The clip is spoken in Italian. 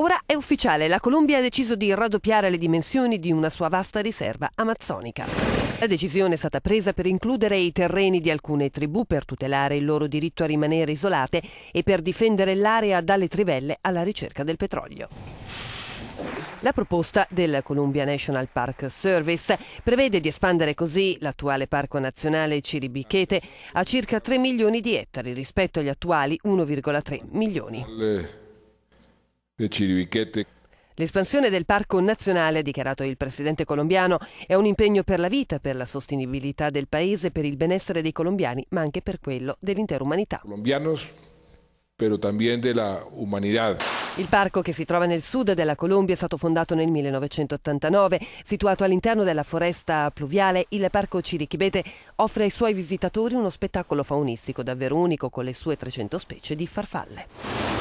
Ora è ufficiale, la Colombia ha deciso di raddoppiare le dimensioni di una sua vasta riserva amazzonica. La decisione è stata presa per includere i terreni di alcune tribù per tutelare il loro diritto a rimanere isolate e per difendere l'area dalle trivelle alla ricerca del petrolio. La proposta del Columbia National Park Service prevede di espandere così l'attuale Parco Nazionale Ciribichete a circa 3 milioni di ettari rispetto agli attuali 1,3 milioni. L'espansione del parco nazionale, ha dichiarato il presidente colombiano, è un impegno per la vita, per la sostenibilità del paese, per il benessere dei colombiani, ma anche per quello dell'intera umanità. Colombianos, pero también de la humanidad. Il parco, che si trova nel sud della Colombia, è stato fondato nel 1989. Situato all'interno della foresta pluviale, il parco Ciriquibete offre ai suoi visitatori uno spettacolo faunistico davvero unico con le sue 300 specie di farfalle.